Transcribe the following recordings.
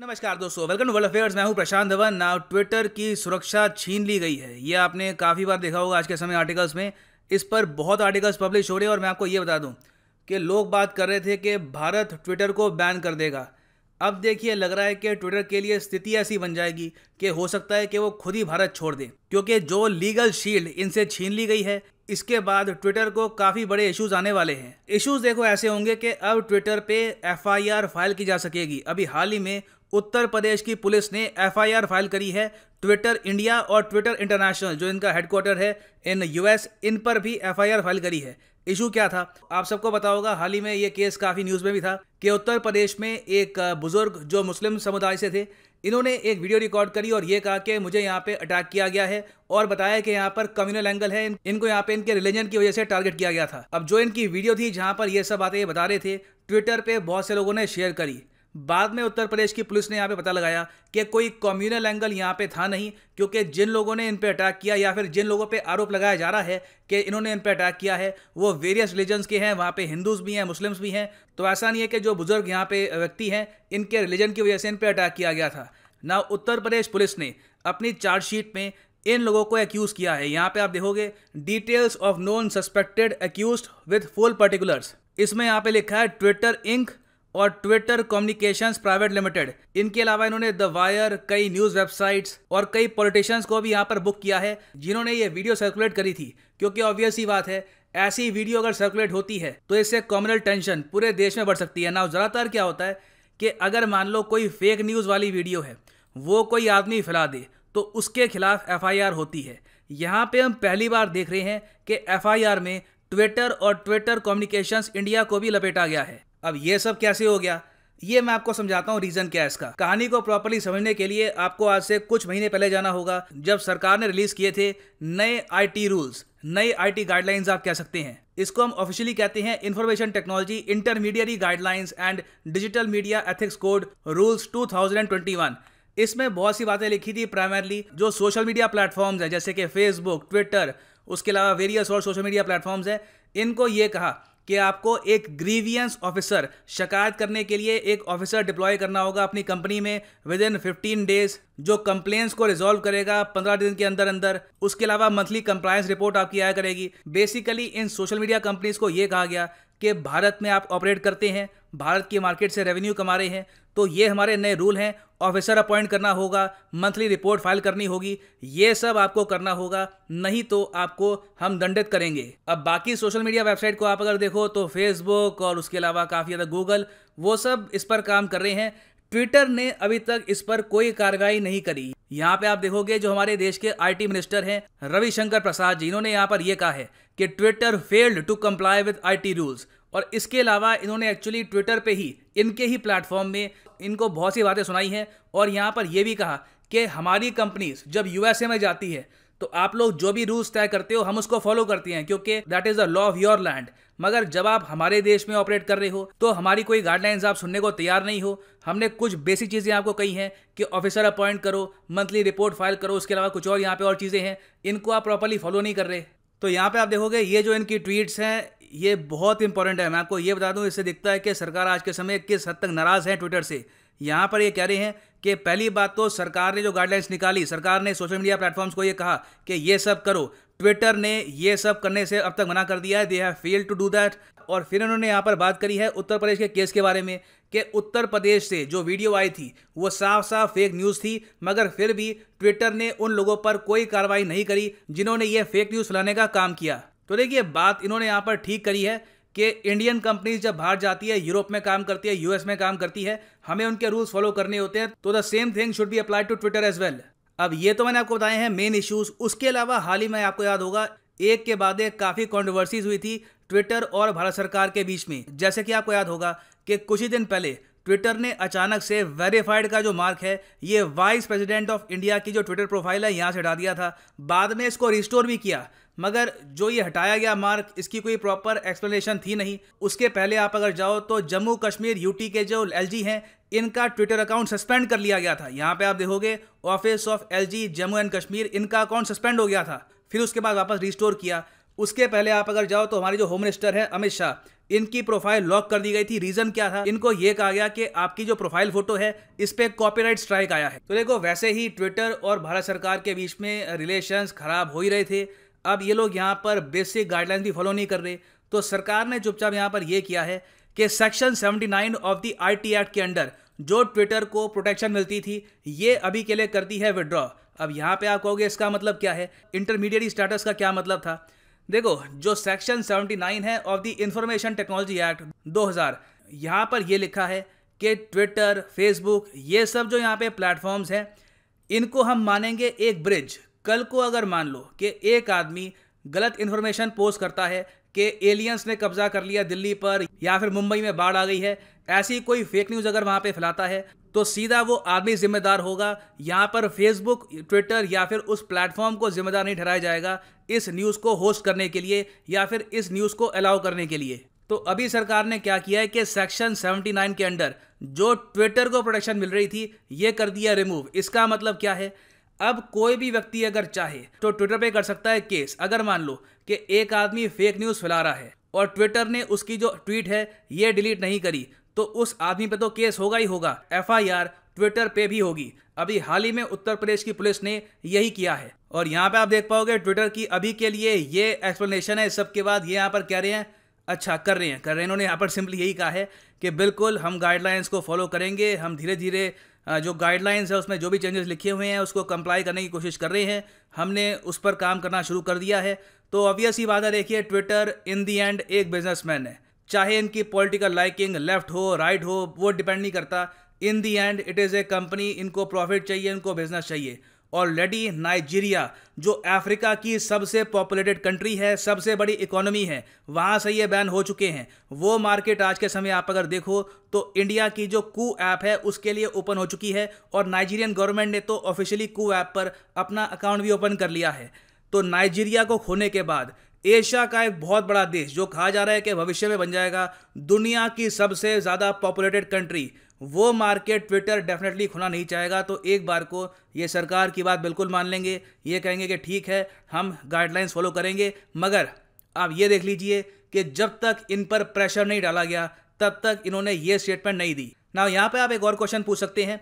नमस्कार दोस्तों welcome to world affairs मैं हूं प्रशांत धवन नाउ ट्विटर की सुरक्षा छीन ली गई है ये आपने काफ़ी बार देखा होगा आज के समय आर्टिकल्स में इस पर बहुत आर्टिकल्स पब्लिश हो रहे हैं और मैं आपको ये बता दूं कि लोग बात कर रहे थे कि भारत ट्विटर को बैन कर देगा अब देखिए लग रहा है कि ट्विटर के लिए स्थिति ऐसी बन जाएगी कि हो सकता है कि वो खुद ही भारत छोड़ दे क्योंकि जो लीगल शील्ड इनसे छीन ली गई है इसके बाद ट्विटर को काफ़ी बड़े इश्यूज आने वाले हैं इश्यूज देखो ऐसे होंगे कि अब ट्विटर पे एफआईआर फाइल की जा सकेगी अभी हाल ही में उत्तर प्रदेश की पुलिस ने एफआईआर फाइल करी है ट्विटर इंडिया और ट्विटर इंटरनेशनल जो इनका हेडक्वार्टर है इन यूएस इन पर भी एफआईआर फाइल करी है इशू क्या था आप सबको पता होगा हाल ही में ये केस काफ़ी न्यूज़ में भी था कि उत्तर प्रदेश में एक बुज़ुर्ग जो मुस्लिम समुदाय से थे इन्होंने एक वीडियो रिकॉर्ड करी और ये कहा कि मुझे यहाँ पे अटैक किया गया है और बताया कि यहाँ पर कम्युनल एंगल है इनको यहाँ पे इनके रिलीजन की वजह से टारगेट किया गया था अब जो इनकी वीडियो थी जहाँ पर ये सब आते बता रहे थे ट्विटर पर बहुत से लोगों ने शेयर करी बाद में उत्तर प्रदेश की पुलिस ने यहाँ पे पता लगाया कि कोई कम्युनल एंगल यहाँ पे था नहीं क्योंकि जिन लोगों ने इन पर अटैक किया या फिर जिन लोगों पे आरोप लगाया जा रहा है कि इन्होंने इन पर अटैक किया है वो वेरियस रिलीजन्स के हैं वहाँ पे हिंदूज भी हैं मुस्लिम्स भी हैं तो ऐसा नहीं है कि जो बुजुर्ग यहाँ पे व्यक्ति हैं इनके रिलीजन की वजह से इन पर अटैक किया गया था ना उत्तर प्रदेश पुलिस ने अपनी चार्जशीट में इन लोगों को एक्यूज़ किया है यहाँ पे आप देखोगे details of non suspected accuse with full particulars इसमें यहाँ पे लिखा है ट्विटर इंक और ट्विटर कम्युनिकेशंस प्राइवेट लिमिटेड इनके अलावा इन्होंने द वायर कई न्यूज वेबसाइट्स और कई पॉलिटिशियंस को भी यहाँ पर बुक किया है जिन्होंने ये वीडियो सर्कुलेट करी थी क्योंकि ऑब्वियस ही बात है ऐसी वीडियो अगर सर्कुलेट होती है तो इससे कॉमनल टेंशन पूरे देश में बढ़ सकती है ना ज़्यादातर क्या होता है कि अगर मान लो कोई फेक न्यूज़ वाली वीडियो है वो कोई आदमी फैला दे तो उसके खिलाफ एफ होती है यहाँ पे हम पहली बार देख रहे हैं कि एफ में ट्विटर और ट्विटर कम्युनिकेशंस इंडिया को भी लपेटा गया है अब ये सब कैसे हो गया ये मैं आपको समझाता हूँ रीजन क्या है इसका कहानी को प्रॉपरली समझने के लिए आपको आज से कुछ महीने पहले जाना होगा जब सरकार ने रिलीज किए थे नए आईटी रूल्स नए आईटी गाइडलाइंस आप कह सकते हैं इसको हम ऑफिशियली कहते हैं information technology intermediary guidelines and digital media ethics code rules 2021 इसमें बहुत सी बातें लिखी थी प्राइमरली जो सोशल मीडिया प्लेटफॉर्म्स हैं जैसे कि फेसबुक ट्विटर उसके अलावा वेरियस और सोशल मीडिया प्लेटफॉर्म्स हैं इनको ये कहा कि आपको एक ग्रीवियंस ऑफिसर शिकायत करने के लिए एक ऑफिसर डिप्लॉय करना होगा अपनी कंपनी में विद इन फिफ्टीन डेज जो कंप्लेन्स को रिजोल्व करेगा पंद्रह दिन के अंदर अंदर उसके अलावा मंथली कंप्लायंस रिपोर्ट आपकी आया करेगी बेसिकली इन सोशल मीडिया कंपनीज को यह कहा गया कि भारत में आप ऑपरेट करते हैं भारत की मार्केट से रेवेन्यू कमा रहे हैं तो ये हमारे नए रूल हैं ऑफिसर अपॉइंट करना होगा मंथली रिपोर्ट फाइल करनी होगी ये सब आपको करना होगा नहीं तो आपको हम दंडित करेंगे अब बाकी सोशल मीडिया वेबसाइट को आप अगर देखो तो फेसबुक और उसके अलावा काफ़ी ज़्यादा गूगल वो सब इस पर काम कर रहे हैं ट्विटर ने अभी तक इस पर कोई कार्रवाई नहीं करी यहाँ पे आप देखोगे जो हमारे देश के आईटी मिनिस्टर हैं रविशंकर प्रसाद जी इन्होंने यहाँ पर यह कहा है कि Twitter failed to comply with IT rules और इसके अलावा इन्होंने एक्चुअली ट्विटर पे ही इनके ही प्लेटफॉर्म में इनको बहुत सी बातें सुनाई हैं और यहाँ पर यह भी कहा कि हमारी कंपनीज जब यूएसए में जाती है तो आप लोग जो भी रूल्स तय करते हो हम उसको फॉलो करते हैं क्योंकि that is the law of your land मगर जब आप हमारे देश में ऑपरेट कर रहे हो तो हमारी कोई गाइडलाइंस आप सुनने को तैयार नहीं हो हमने कुछ बेसिक चीज़ें आपको कही हैं कि ऑफिसर अपॉइंट करो मंथली रिपोर्ट फाइल करो उसके अलावा कुछ और यहाँ पे और चीज़ें हैं इनको आप प्रॉपरली फॉलो नहीं कर रहे तो यहाँ पे आप देखोगे ये जो इनकी ट्वीट्स हैं ये बहुत इंपॉर्टेंट है मैं आपको ये बता दूं इससे दिखता है कि सरकार आज के समय किस हद तक नाराज़ है ट्विटर से यहाँ पर ये कह रहे हैं कि पहली बात तो सरकार ने जो गाइडलाइंस निकाली सरकार ने सोशल मीडिया प्लेटफॉर्म्स को ये कहा कि ये सब करो ट्विटर ने ये सब करने से अब तक मना कर दिया है they have fail to do that और फिर उन्होंने यहाँ पर बात करी है उत्तर प्रदेश के केस के बारे में कि उत्तर प्रदेश से जो वीडियो आई थी वो साफ साफ फेक न्यूज़ थी मगर फिर भी ट्विटर ने उन लोगों पर कोई कार्रवाई नहीं करी जिन्होंने ये फेक न्यूज़ फैलाने का काम किया तो देखिए बात इन्होंने यहाँ पर ठीक करी है कि इंडियन कंपनीज जब बाहर जाती है यूरोप में काम करती है यूएस में काम करती है हमें उनके रूल्स फॉलो करने होते हैं तो the same thing should be apply to Twitter as well अब ये तो मैंने आपको बताए हैं मेन इश्यूज उसके अलावा हाल ही में आपको याद होगा एक के बाद एक काफ़ी कॉन्ट्रोवर्सीज हुई थी ट्विटर और भारत सरकार के बीच में जैसे कि आपको याद होगा कि कुछ ही दिन पहले ट्विटर ने अचानक से वेरीफाइड का जो मार्क है ये वाइस प्रेसिडेंट ऑफ इंडिया की जो ट्विटर प्रोफाइल है यहाँ से हटा दिया था बाद में इसको रिस्टोर भी किया मगर जो ये हटाया गया मार्क इसकी कोई प्रॉपर एक्सप्लेनेशन थी नहीं उसके पहले आप अगर जाओ तो जम्मू कश्मीर यूटी के जो एल हैं इनका ट्विटर अकाउंट सस्पेंड कर लिया गया था यहाँ पे आप देखोगे office of L Jammu and Kashmir इनका अकाउंट सस्पेंड हो गया था फिर उसके बाद वापस रिस्टोर किया उसके पहले आप अगर जाओ तो हमारे जो होम मिनिस्टर है अमित शाह इनकी प्रोफाइल लॉक कर दी गई थी रीजन क्या था इनको ये कहा गया कि आपकी जो प्रोफाइल फोटो है इस पर कॉपीराइट स्ट्राइक आया है तो देखो वैसे ही ट्विटर और भारत सरकार के बीच में रिलेशंस खराब हो ही रहे थे अब ये लोग यहाँ पर बेसिक गाइडलाइंस भी फॉलो नहीं कर रहे तो सरकार ने चुपचाप यहाँ पर यह किया है कि section 79 of the IT act के अंडर जो ट्विटर को प्रोटेक्शन मिलती थी ये अभी के लिए करती है विड्रॉ अब यहाँ पे आप कहोगे इसका मतलब क्या है इंटरमीडिएट स्टेटस का क्या मतलब था देखो जो सेक्शन 79 है of the information technology act 2000 यहाँ पर यह लिखा है कि ट्विटर फेसबुक ये सब जो यहाँ पे प्लेटफॉर्म्स हैं इनको हम मानेंगे एक ब्रिज कल को अगर मान लो कि एक आदमी गलत इन्फॉर्मेशन पोस्ट करता है कि एलियंस ने कब्जा कर लिया दिल्ली पर या फिर मुंबई में बाढ़ आ गई है ऐसी कोई फेक न्यूज़ अगर वहाँ पे फैलाता है तो सीधा वो आदमी जिम्मेदार होगा यहाँ पर फेसबुक ट्विटर या फिर उस प्लेटफॉर्म को जिम्मेदार नहीं ठहराया जाएगा इस न्यूज़ को होस्ट करने के लिए या फिर इस न्यूज़ को अलाउ करने के लिए तो अभी सरकार ने क्या किया है कि सेक्शन 79 के अंडर जो ट्विटर को प्रोटेक्शन मिल रही थी ये कर दिया रिमूव इसका मतलब क्या है अब कोई भी व्यक्ति अगर चाहे तो ट्विटर पे कर सकता है केस अगर मान लो कि एक आदमी फेक न्यूज़ फैला रहा है और ट्विटर ने उसकी जो ट्वीट है ये डिलीट नहीं करी तो उस आदमी पे तो केस होगा ही होगा एफ ट्विटर पे भी होगी अभी हाल ही में उत्तर प्रदेश की पुलिस ने यही किया है और यहाँ पे आप देख पाओगे ट्विटर की अभी के लिए ये एक्सप्लेनेशन है सबके बाद ये यहाँ पर कह रहे हैं अच्छा कर रहे हैं कर रहे हैं इन्होंने यहाँ पर सिंपली यही कहा है कि बिल्कुल हम गाइडलाइंस को फॉलो करेंगे हम धीरे धीरे जो गाइडलाइंस है उसमें जो भी चेंजेस लिखे हुए हैं उसको कंप्लाई करने की कोशिश कर रहे हैं हमने उस पर काम करना शुरू कर दिया है तो ऑब्वियस ही बात है देखिए ट्विटर इन दी एंड एक बिजनेसमैन है चाहे इनकी पॉलिटिकल लाइकिंग लेफ्ट हो राइट हो वो डिपेंड नहीं करता in the end it is a company इनको प्रॉफिट चाहिए इनको बिजनेस चाहिए ऑलरेडी नाइजीरिया जो अफ्रीका की सबसे पॉपुलेटेड कंट्री है सबसे बड़ी इकोनॉमी है वहाँ से ये बैन हो चुके हैं वो मार्केट आज के समय आप अगर देखो तो इंडिया की जो कू ऐप है उसके लिए ओपन हो चुकी है और नाइजीरियन गवर्नमेंट ने तो ऑफिशियली कू ऐप पर अपना अकाउंट भी ओपन कर लिया है तो नाइजीरिया को खोने के बाद एशिया का एक बहुत बड़ा देश जो कहा जा रहा है कि भविष्य में बन जाएगा दुनिया की सबसे ज़्यादा पॉपुलेटेड कंट्री वो मार्केट ट्विटर डेफिनेटली खुला नहीं चाहेगा तो एक बार को ये सरकार की बात बिल्कुल मान लेंगे ये कहेंगे कि ठीक है हम गाइडलाइंस फॉलो करेंगे मगर आप ये देख लीजिए कि जब तक इन पर प्रेशर नहीं डाला गया तब तक इन्होंने ये स्टेटमेंट नहीं दी ना यहाँ पे आप एक और क्वेश्चन पूछ सकते हैं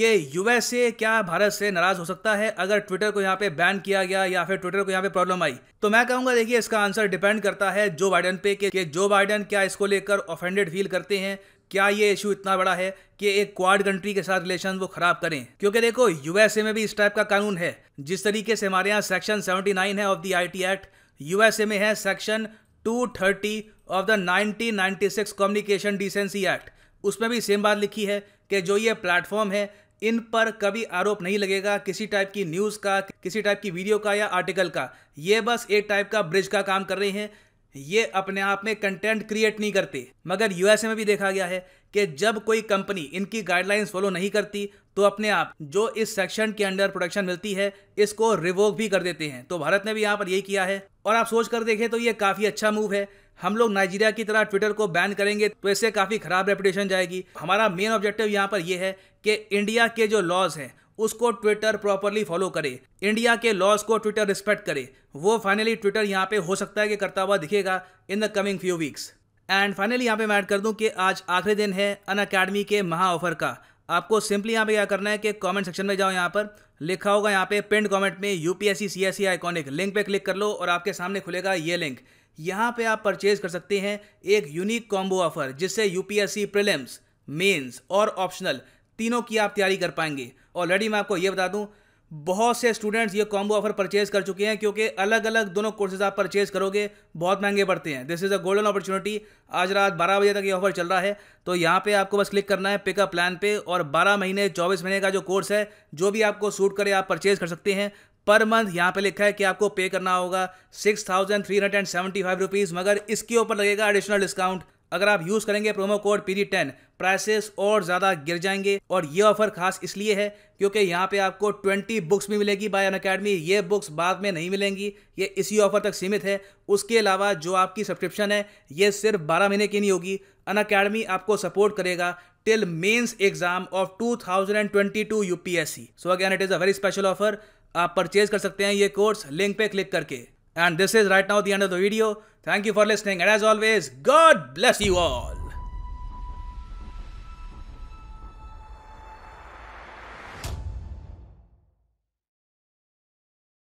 कि यूएसए क्या भारत से नाराज़ हो सकता है अगर ट्विटर को यहाँ पे बैन किया गया या फिर ट्विटर को यहाँ पे प्रॉब्लम आई तो मैं कहूँगा देखिए इसका आंसर डिपेंड करता है जो बाइडन पे कि जो बाइडन क्या इसको लेकर ऑफेंडेड फील करते हैं क्या ये इशू इतना बड़ा है कि एक क्वाड कंट्री के साथ रिलेशन वो खराब करें क्योंकि देखो यूएसए में भी इस टाइप का कानून है जिस तरीके से हमारे यहाँ सेक्शन 79 है of the IT act USA में है section 230 of the 1996 communication decency act उसमें भी सेम बात लिखी है कि जो ये प्लेटफॉर्म है इन पर कभी आरोप नहीं लगेगा किसी टाइप की न्यूज़ का किसी टाइप की वीडियो का या आर्टिकल का ये बस एक टाइप का ब्रिज का काम कर रहे हैं ये अपने आप में कंटेंट क्रिएट नहीं करते मगर यूएसए में भी देखा गया है कि जब कोई कंपनी इनकी गाइडलाइंस फॉलो नहीं करती तो अपने आप जो इस सेक्शन के अंडर प्रोडक्शन मिलती है इसको रिवोक भी कर देते हैं तो भारत ने भी यहाँ पर यही किया है और आप सोच कर देखें तो ये काफ़ी अच्छा मूव है हम लोग नाइजीरिया की तरह ट्विटर को बैन करेंगे तो इससे काफ़ी ख़राब रेपुटेशन जाएगी हमारा मेन ऑब्जेक्टिव यहाँ पर यह है कि इंडिया के जो लॉज हैं उसको ट्विटर प्रॉपरली फॉलो करे इंडिया के लॉज को ट्विटर रिस्पेक्ट करे वो फाइनली ट्विटर यहाँ पे हो सकता है कि करता हुआ दिखेगा in the coming few weeks and finally यहाँ पे मैं ऐड कर दूँ कि आज आखिरी दिन है अन अकेडमी के महा ऑफर का आपको सिंपली यहाँ पे क्या करना है कि कमेंट सेक्शन में जाओ यहाँ पर लिखा होगा यहाँ पे पिंड कमेंट में U P S C iconic link पे क्लिक कर लो और आपके सामने खुलेगा ये लिंक यहाँ पे आप परचेज कर सकते हैं एक यूनिक कॉम्बो ऑफर जिससे यू पी प्रिलिम्स मेन्स और ऑप्शनल तीनों की आप तैयारी कर पाएंगे ऑलरेडी मैं आपको ये बता दूँ बहुत से स्टूडेंट्स ये कॉम्बो ऑफर परचेज कर चुके हैं क्योंकि अलग अलग दोनों कोर्सेज आप परचेज करोगे बहुत महंगे पड़ते हैं this is a golden opportunity आज रात 12 बजे तक ये ऑफर चल रहा है तो यहाँ पे आपको बस क्लिक करना है पिकअप प्लान पे और 12 महीने 24 महीने का जो कोर्स है जो भी आपको सूट करे आप परचेज कर सकते हैं पर मंथ यहाँ पे लिखा है कि आपको पे करना होगा six thousand three hundred and seventy five rupees मगर इसके ऊपर लगेगा एडिशनल डिस्काउंट अगर आप यूज करेंगे promo code period ten prices और ज्यादा गिर जाएंगे और ये ऑफर खास इसलिए है क्योंकि यहाँ पे आपको 20 बुक्स भी मिलेगी बाय अन अकेडमी ये बुक्स बाद में नहीं मिलेंगी ये इसी ऑफर तक सीमित है उसके अलावा जो आपकी सब्सक्रिप्शन है ये सिर्फ 12 महीने की नहीं होगी अन अकेडमी आपको सपोर्ट करेगा till mains exam of 2022 UPSC so again it is a very special offer आप परचेज कर सकते हैं ये कोर्स लिंक पे क्लिक करके And this is right now the end of the video. Thank you for listening. And as always, God bless you all.